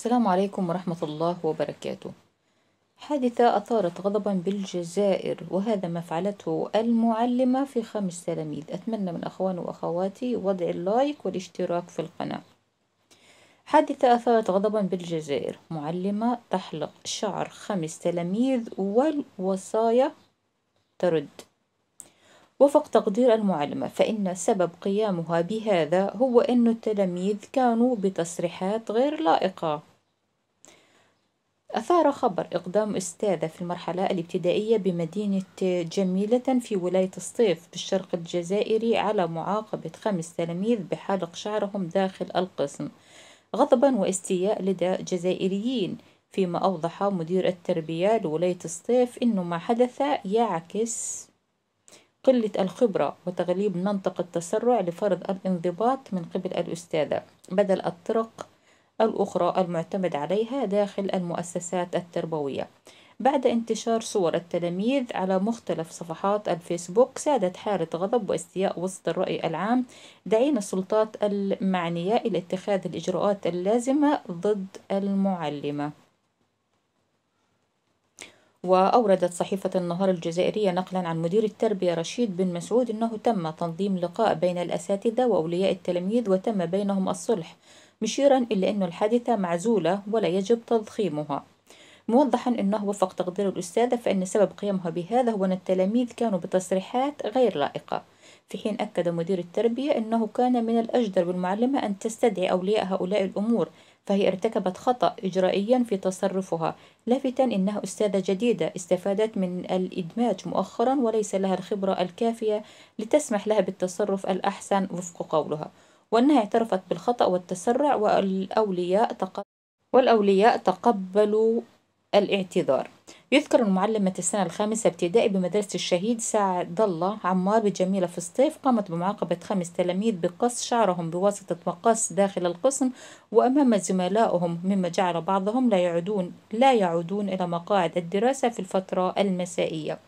السلام عليكم ورحمة الله وبركاته حادثة أثارت غضبا بالجزائر وهذا ما فعلته المعلمة في خمس تلاميذ أتمنى من أخوان وأخواتي وضع اللايك والاشتراك في القناة حادثة أثارت غضبا بالجزائر معلمة تحلق شعر خمس تلاميذ والوصايا ترد وفق تقدير المعلمة فإن سبب قيامها بهذا هو أن التلاميذ كانوا بتصريحات غير لائقة أثار خبر إقدام أستاذة في المرحلة الابتدائية بمدينة جميلة في ولاية الصيف بالشرق الجزائري على معاقبة خمس تلاميذ بحلق شعرهم داخل القسم غضبا واستياء لدى جزائريين فيما أوضح مدير التربية لولاية الصيف أن ما حدث يعكس قلة الخبرة وتغليب منطق التسرع لفرض الانضباط من قبل الأستاذة بدل الطرق الأخرى المعتمد عليها داخل المؤسسات التربوية بعد انتشار صور التلاميذ على مختلف صفحات الفيسبوك سادت حالة غضب واستياء وسط الرأي العام دعين السلطات المعنية إلى اتخاذ الإجراءات اللازمة ضد المعلمة وأوردت صحيفة النهار الجزائرية نقلا عن مدير التربية رشيد بن مسعود أنه تم تنظيم لقاء بين الأساتذة وأولياء التلاميذ وتم بينهم الصلح مشيرا إلى أن الحادثة معزولة ولا يجب تضخيمها موضحا أنه وفق تقدير الأستاذة فإن سبب قيامها بهذا هو أن التلاميذ كانوا بتصريحات غير لائقة في حين أكد مدير التربية أنه كان من الأجدر بالمعلمة أن تستدعي أولياء هؤلاء الأمور فهي ارتكبت خطأ إجرائيا في تصرفها لافتا أنها أستاذة جديدة استفادت من الإدماج مؤخرا وليس لها الخبرة الكافية لتسمح لها بالتصرف الأحسن وفق قولها وأنها اعترفت بالخطأ والتسرع والأولياء تقبلوا والأولياء تقبلوا الاعتذار يذكر المعلمة السنة الخامسة ابتدائي بمدرسة الشهيد سعد الله عمار بجميلة في الصيف قامت بمعاقبة خمس تلاميذ بقص شعرهم بواسطة مقص داخل القسم وأمام زملائهم مما جعل بعضهم لا يعودون لا يعودون إلى مقاعد الدراسة في الفترة المسائية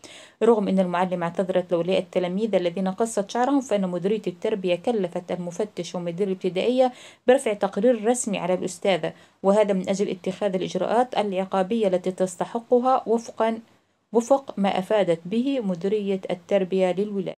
رغم أن المعلمة اعتذرت لأولياء التلاميذ الذين قصت شعرهم فإن مديرية التربية كلفت المفتش ومدير الابتدائية برفع تقرير رسمي على الأستاذة وهذا من أجل اتخاذ الإجراءات العقابية التي تستحقها وفقا وفق ما أفادت به مديرية التربية للولاية